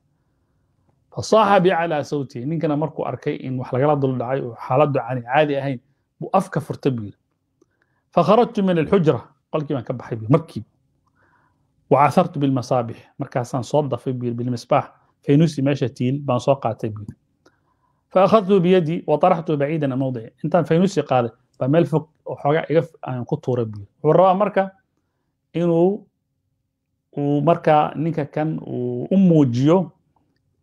fasaaxabii calaa sawtihi ninkana markuu arkay in wax lagala dul dhacay oo xaaladdu aan caadi ahayn buu afka furta buu yidhi fakharajtu min alxujra qolkii baan ka baxay buu markiiba wacahartu bilmasaabix markaasaan soo dafay buu yidhi bilmisbaax faynusi meesha tiil baan soo qaatay buu yidhi فأخذته بيدي وطرحته بعيدا عن موضعي انت فينوسي قال فمال فوق وحوغا ايغف ان كو تورا بي وروا marka inuu uu markaa ninka kan uu u muujiyo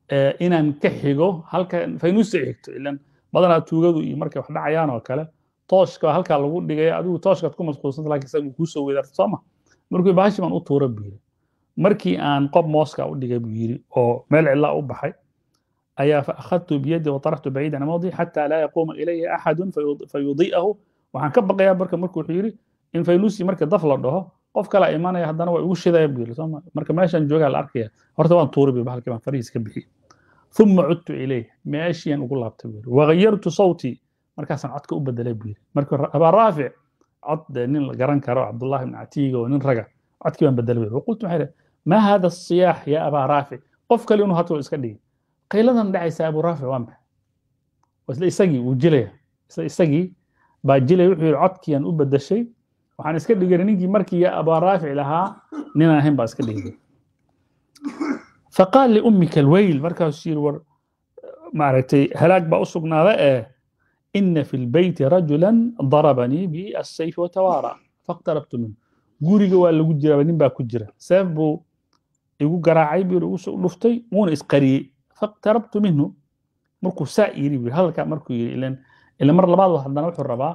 eh, inaan ka xigo halkan faynuusa xigto ilan badanaa tuugadu iyo markay wax dhacayaan oo kale tooshka halkaa lagu dhigaya adigu tooshkaad ku mashquulsanta lakin isagu kuusoo weedaarta sooma markuu bahashi baan u tuura buu yiri markii aan qob mooska u dhigay buu yiri oo meel cilaa u baxay ayaa faakhadtu biyadi wataraftu baciidan amawdi xataa laa yaquuma ilaya axadun fayudi'ahu waxaan ka baqayaa marka markuu wuxuu yiri in faynuusi marka daf la dhaho qof kalea imanaya haddana waa igu shidaya buu yiri sooma marka meeshaan joogaa la arkaya horta waan tuuribi bahalkii baan farihiis ka bixiyey uma cudtu ilayh meeshiiyaan ugu laabtay buu yiri wagayartu sawtii markaasaan codka u bedelay buu yiri marka abaa raafic cod dee nin la garan karo cabdullahi ibn catiig oo nin raga codkii baan bedelay buu yiri qultu maxay maa hada asiyaax yaa abaa raafic qof kale inuu hato iska dhigay qayladan dhacaysa abuu raafic waa maxay isla isagii wuu jilaya isla isagii baa jilaya wuxuu yiri codkiiyaan u bedeshay waxaan iska dhigina ninkii markii abaa raafic lahaa nin ahayn baa iska dhigina faqaal liummika alweyl markaasuu yidhi war maaragtay halaag baa u sugnaada ee eh, ina fi lbeyti rajulan darabanii biasayfi watawaara faqtarabtu min guriga waa lagu jiraaba nin baa ku jira seef buu igu garaacay buu dhuftay wuuna isqariyey faqtarabtu minhu markuu saa yiri halkaa markuu yiri ilan mar labaad haddana wuxuu rabaa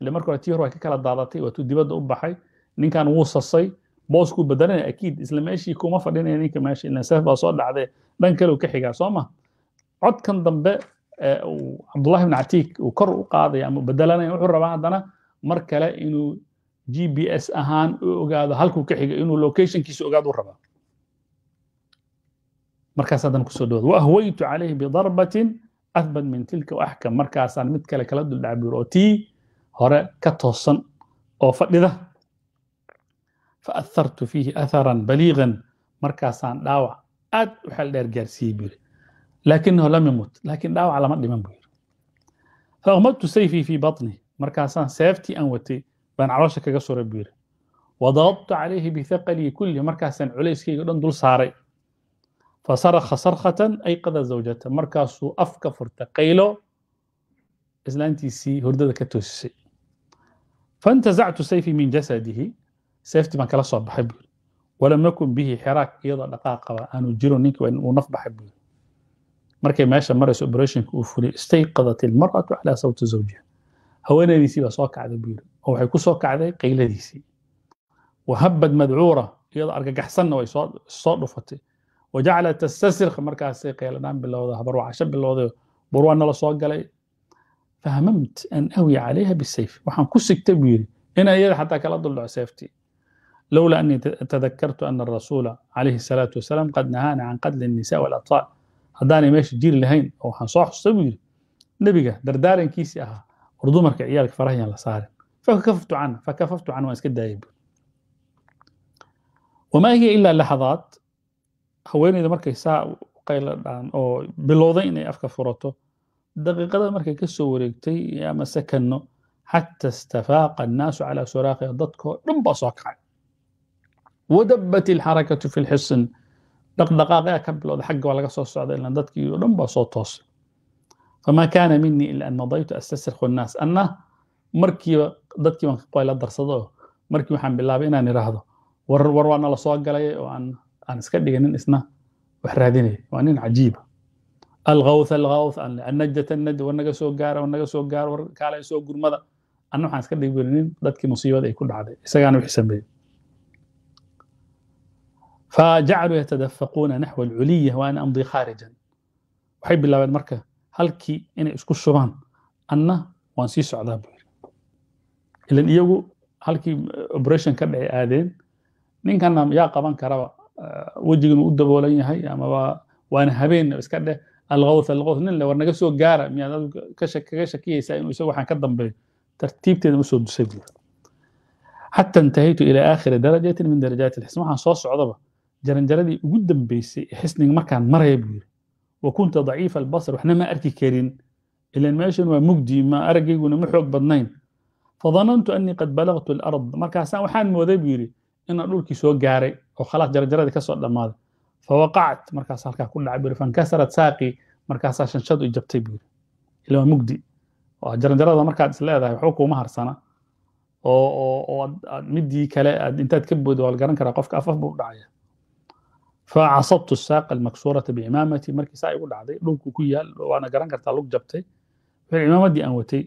ile marka hore tii hor ka kala daadatay waatuu dibadda u baxay ninkan wuu sasay booskuu badelanaya akiid isla meeshii kuma fadhinaya ninka meesha ilan sef baa soo dhacdee dhan kale uu ka xigaa soo ma codkan dambe cabdullahi ibn catiik uu kor u qaadaya ama bedelanaya wuxuu rabaa haddana mar kale inuu g b s ahaan u ogaado halkuu ka xiga inuu locationkiisa ogaado u rabaa markaas haddana kusoo dhawaad wahwaytu calayhi bidarbatin athbat min tilka waaxkam markaasaan mid kale kala duldhacbuur oo tii hore ka toosan oo fadhida fa ahartu fiihi atharan baliiqan markaasaan dhaawac aad u xel dheer gaarsiiyey buu yiri laakinahu lam yamut laakiin dhaawac lama dhiman buu yiri fa aqmadtu sayfii fii batni markaasaan seeftii aan watay baan caloosha kaga suray buu yiri wadababtu calayhi bihaqalii kulli markaasaan culayskayga dhan dul saaray فصرخ صرخة أيقظ زوجته مركز afka furta قيلو islaantiisii سي ka toosisay fantasactu sayfi min jasadihi sayftii baan kala soo baxay buuri walam yakun bihi xiraak iyadoo dhaqaaq qaba aanu jiro ninka uu naf baxay buuri markay meesha marayso operationka uu fulay istayqadat ilmar'atu calaa sawti zawjiha haweenaydiisii baa soo kacday buuri oo waxay ku soo kacday qayladiisii wahabad madcuura iyadoo argagaxsanna way soo dhufatay wajacala tastasirka markaasay qayladhaan bilowday habar waa casho bilowday burwaa nala soo galay fahamamtu an awi calayha bisayf waxaan ku sigtay buu yidhi ina iyada xataa kala duldaco seeftii lowla anii tadakartu ana arasuula calayhi salaatu wasalaam qad nahaana can qatli annisa walatfaal haddaanay meesha jiri lahayn oo waxaan soo xustay buu yidhi nebiga dardaarankiisii ahaa war dumarka ciyaalka farahayaan la saarin fakafaftu can fakafaftu can waan iska daayay buu wamaa hiya ilaa laxadaad haweenayda markay saa qayla oo bilowday inay afka furato daqiiqada marka kasoo wareegtay ama sakanno xata istafaaqa annaasu calaa suraaqiha dadkoo dhan baa soo kacay wadabat ilxarakatu fi lxisn dhaqdhaqaaqyaa ka bilowda xagga waa laga soo socda ilaa dadkii oo dhan baa soo toosay famaa kaana minii ila an madaytu astasrikhu annaas anna markiiba dadkii baan qayla darsado markii waxaan bilaabay inaan idhaahdo war war waana la soo galay oo aan aan iska dhiga nin isna wax raadinaya waa nin cajiiba alkhawth alkhawth annajat annaj war naga soo gaara war naga soo gaara war kaalay soo gurmada anna waxaan iska dhigwelinin dadkii musiibada ay ku dhacday isagaana wix sameeyey fajacaluu yatadafaquuna naxwa alculiya wa amdii khaarijan waxay bilaabeen marka halkii inay isku shubaan anna waan sii socdaa buu yiri ilan iyagu halkii operation ka dhacay aadeen ninkanna yaa qaban karaba wejiginu u daboolan yahay amaba waana habeen iska dheh alkawth alkawth nin le war naga soo gaara miyaad adug kaga shakiyaysaa inuu isagu waxaan ka dambeeyo tartiibteeda ma soo dusay buu xata intahaytu ilaa aakhiri darajatin min darajaati lxisn waxaan soo socdaba jaranjaradii ugu dambeysay xisniga markaan maraya buu yiri wa kunta daciifa albasar waxna ma arki karin ilan meeshan waa mugdi ma arageyguna ma xoog badnayn fadanantu anii qad balagtu alard markaasaan waxaan mooday buu yiri inaan dhulkii soo gaaray oo khalaas jaranjaradii kasoo soo dhammaaday fawaqacat markaas halkaa ku dhacay buri fankasarat saaqii markaasaa shanshadu i buyiri ila waa mugdi oo jaranjarada markaad is waxba kuuma harsana oo oo aad midii kale aad intaad ka boodo waa la garan karaa qofka afaf buu u dhacaya facasabtu saaqa almaksuurata biimaamati markii saa igu dhacday dhulku ku yaal waana garan kartaa lug jabtay wixii imaamadii aan watay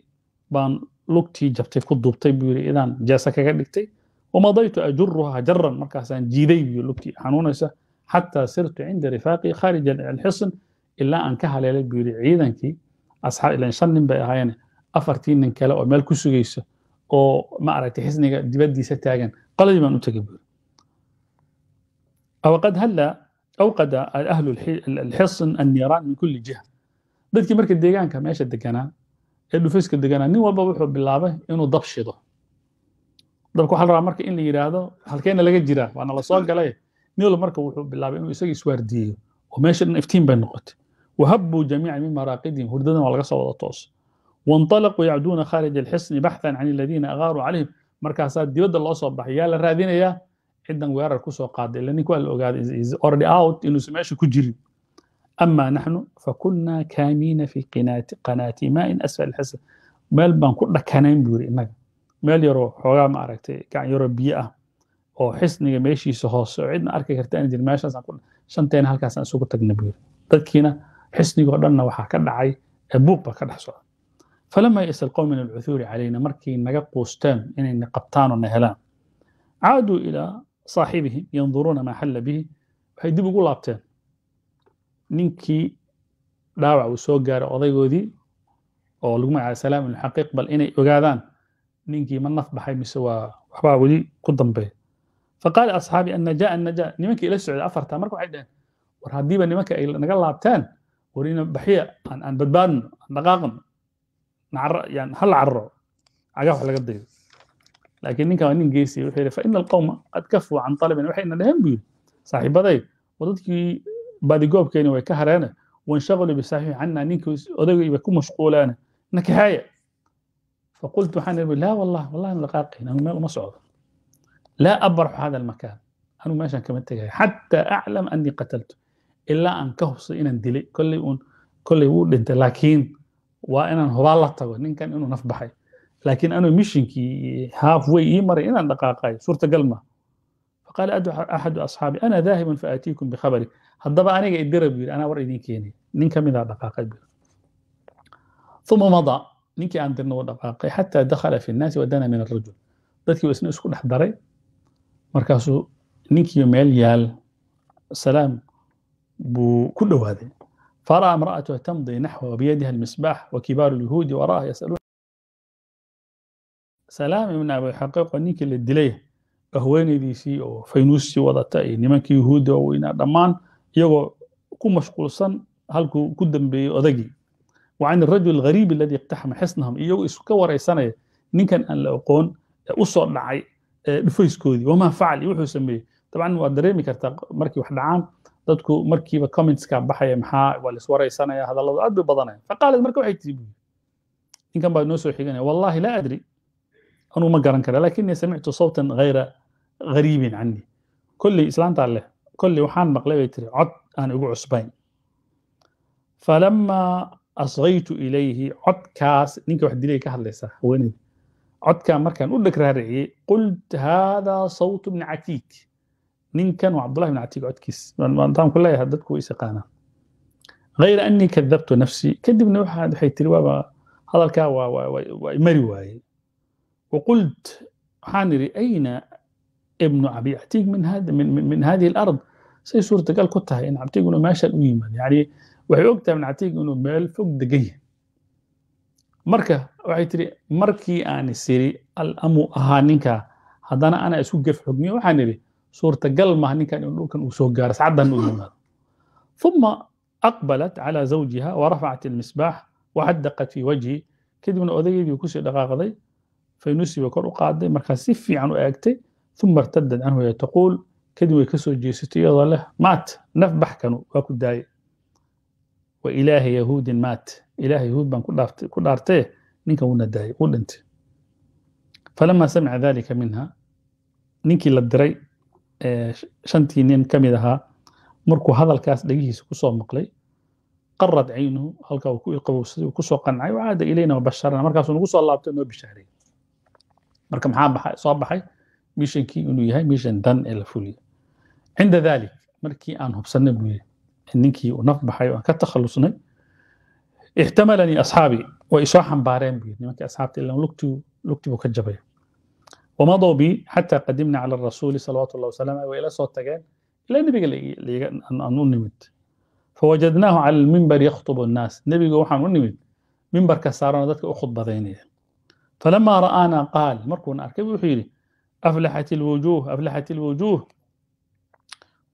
baan lugtii jabtay ku duubtay buu yiri idaan jaasa kaga dhigtay wamadaytu ajuruha jaran markaasaan jiiday buu lugtii xanuunaysa xata sirtu cinda rifaaqii khaarij alxisn ilaa aan ka haleelay buu yidhi ciidankii asxaab shan nin bay ahaayeen afartii nin kale oo meel ku sugayso oo maaragtay xisniga dibaddiisa taagan qaladii baan u tegay buu yidhi awqad halla awqada ahlu alxisn anniiraan min kulli jiha dadkii marka deegaanka meesha deganaa ee dhufayska deganaa nin walba wuxuu bilaabay inuu dab shido dabka waxaa la rabaa marka in la yidhaahdo halkeena laga jiraa waana la soo galay nil marka wuxuu bilaabay inuu isaga iswaardiyeyo oo meesha dhan iftiin bay noqotay wahabbuu jamiican min maraaqidihim hurdadana waa laga soo wada toos wanطalaquu yacduuna khaarij alxisni baxdan can aladiina agaaruu calayhim markaasaa dibadda loo soo baxay yaa la raadinayaa cidan weerar kusoo qaaday ila nink waa la ogaaday ordy out inuusan meesha ku jirin ama naxnu fakunaa kaamiina fi qanaati maain asfal alxisn meel baan ku dhakanayn buu yiri innaga meel yaroo xoogaa ma aragtay gacan yaroo biyo ah oo xisniga meeshiisa hoose oo cidna arki karta aan jirin meeshaasaan ku halkaasaan isugu tagna buu yiri dadkiina xisnigoo dhanna waxaa ka dhacay buuq baa ka dhex socda falama yasalqow min alcuthuuri calayna markay naga quusteen inay na na helaan caaduu ilaa saaxibihim yanduruuna maa xalla bihi waxay dib ugu laabteen ninkii dhaawac uu soo gaaray odaygoodii oo lagu magacaabay salaam ibnu xaqiiq bal inay ogaadaan ninkii ma naf baxay mise waa waxbaa weli ku dambeeya faqaal asxaabi annaja annaja nimankii ila socda afarta marka waxay dhaheen war haddiiba nimanka ay naga laabteen war ina baxiya aan badbaadno aan dhaqaaqno hala carro cagaha wax laga dayo laakiin ninkan waa nin geesiya wuxuu yidhi faina alqawma qad kafuu can talabina waxayna dhaheen buu yidhi saaxiibaday dadkii baadigoobkeeni way ka hareene wanshaqaluu bisaaxibi canna ninkii odaygii bay ku mashquuleene nakahaaya faqultu waxaan idhi laa wallah wallahi aan dhaqaaqayn anu meel uma socdo laa abraxu hada almakaan anuu meeshaan kama tegaya xataa aclam anii qataltu ilaa aan ka hubsado inaan dilay kolley uun kolley wuu dhintay laakiin waa inaan hubaa la tago ninkan inuu naf baxay laakiin anuu mishinkii halfway ii maray inaan dhaqaaqayo suurtagal ma faqaala axadu asxaabi ana daahibun faatiikum bikhabari haddaba aniga idira buu yidhi anaa war idin keenay nin ka midaa dhaqaaqay buu uma madaa ninkii aan dirna wuu dhaqaaqay xataa dakhala fi nnaasi wadana min arajul dadkii waa isna isku dhex daray markaasuu ninkiiyo meel yaal salaam buu ku dhowaaday فرأى امرأته تمضي نحوه وبيدها المصباح وكبار اليهود وراها يسألون سلام ابن أبي حقيق نينك اللي دليه هويني دي سي أو فينوسي وضعتا إيه نمانك يهود أو إنا دمان يغو كو مشغول صن هلكو كدن بي أدقي وعن الرجل الغريب الذي اقتحم حصنهم يغو إسو كور إسانة نينك أن لأقون أصول لعي dhufayskoodii wamaa facali wuxuu sameeyey dabcan waa dareemi kartaa markii wax dhacaan dadku markiiba commentska baxaya maxaa waa lays waraysanaya hadalladu aad bay badanaya faqaalad marka waxay tii buyi ninkan baa noo soo xiganaya wallahi laa adri anuu ma garan kara lakinii samictu sawtan ghayra غريب عني كل إسلام تعالى كل وحان مقلبي تري عد أنا أقول عصبين فلما أصغيت إليه عد كاس نينك واحد دليل كهل ليسا وين codka markaan u dheg raariciyey qult hada sawt bni catiik ninkan waa cabdullahi bn catiik codkiis maadaam ku leeyahay dadku way isaqaanaan غayra anii kadabtu nafsi kadibna waxay tiri waaba hadalkaa waa mari waayey waqult waxaan idhi ayna ibnu abi catiik min hadihi alard say suurtagal ku tahay in cabtiguna meeshaan u yimaad yani waxay og tahay catiik inuu meel fog degan yahay marka waxay tidhi markii aan isiri alamuu ahaa ninkaa haddana anaa isku gef xogmiyo waxaan idhi suurtagal maha ninkan in dhulkan uu soo gaaro sacaddan u yimaado uma aqbalat cala zawjiha warafacat ilmisbaax waxadaqat fii wajhi kadibna odageedii kusii dhaqaaqday faynusiba kor u qaaday markaas si fiican u eegtay uma irtadad canhu ya taquul kadib way ka soo jeesatay iyadoo leh maat naf baxkanu waa ku daayay wailaaha yahuudin maat ilaah yahuud baan ku dhaartee ninkan wuu nadaayay wuu dhintay falamaa samica dalika minha ninkii la diray shantii nin ka mid ahaa markuu hadalkaas dhegihiisa kusoo maqlay qarad caynuhu halkaa uu ku ilqabowsaday uu kusoo qancay wacaada ilayna wabasharana markaasuu nagu soo laabtay noo bishaariyay marka maxaa baxay soo baxay mishankii inuu yahay mishan dan ee la fuliyo cinda dalik markii aan hubsanay buu yidhi ninkii uu naf baxay waan ka takhalusnay ixtamalanii asxaabii way isoo xambaareen buu yidhi nimankii asxaabta ilan lugtii buu ka jabay wamadow bi xataa qadimna cala rasuuli salawaatu llah wasalam way ila soo tageen ilaa nebiga aan u nimid fawajadnaahu cala almimbar yakhtubu annaas nebiga waxaan u nimid mimbarka saaranoo dadka u khudbadaynaya falamaa ra'aanaa qaal markuuna arkay wuxuu yidhi aflaxat ilwujuuh aflaxat ilwujuuh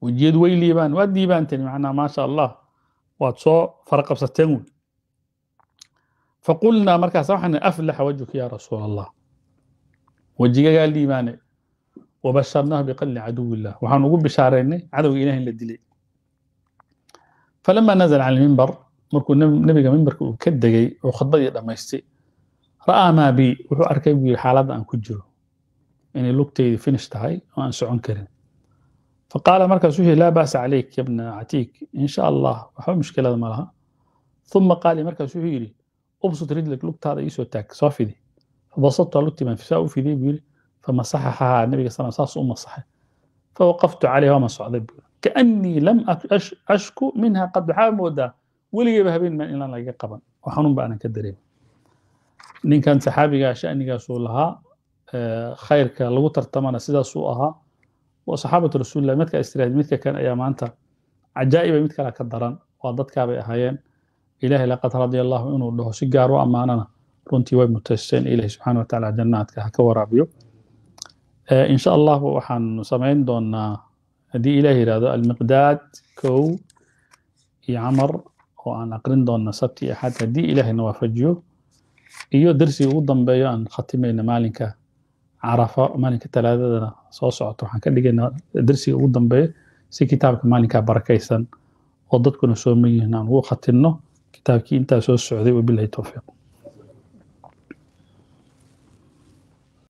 wejiyad way liibaan waad diibaanteen manaa maasha allah waad soo fara qabsateen wey faqulnaa markaas waxaan aflaxa wajhuka yaa rasuul allah wejigagaa liibaane wabasharnaahu biqatli caduw illah waxaan ugu bishaaraynay cadowga ilahi la dilay falama nazala cala mimbar markuu nebiga mimbarka uu ka degay oo khudbadii dhammaystay ra'aa maa bi wuxuu arkay buu yiri xaaladda aan ku jiro inay lugtaydi finish tahay oo aan socon karin faqaala markaas wuxuu laa ba'sa calayk ya bna catiik in sha allah waxba mushkilada ma laha uma qaali markaas wuxuu yidhi ubsut rijlik lugtaada iisoo taag soo fidi fabasattaa lugtii baan saa u fidiyey buu yidhi famasaxaxahaa nabiga salam saas u masaxay fawaqaftu calayha waaman socday buu kaannii lam ashku minha qad waxaa moodaa weligeyba habeen maan inaan laga qaban oo xanuun ba aanan ka dareemin ninkan saxaabiga shanigaasuu lahaa khayrka lagu tartamana sidaasuu ahaa waa saxaabatu rasuulillah midka istiraadi midka kan ayaa maanta cajaa'ibay mid kale ka daran waa dadkaabay ahaayeen ilaahay laqad radia allahu inuu dhaho si gaar u ammaanana ah runtii way mutaysteen ilaahay subxaana watacaala jannaadka ha ka waraabiyo eh, insha allah waxaan samayn doonaa haddii ilaah yidhaahdo almiqdaad kow iyo camar oo aan aqrin doona sabti iyo axad haddii na waafajiyo iyo darsiga ugu dambeeyo aan khatimayna maalinka carafa maalinka talaadadana soo socoto waxaan ka dhigaynaa darsiga ugu dambeeya si kitaabka maalinkaa barakaysan oo dadkuna sooman yihiin aan ugu khatinno kitaabkii intaa soo socday wabilahi towfiiq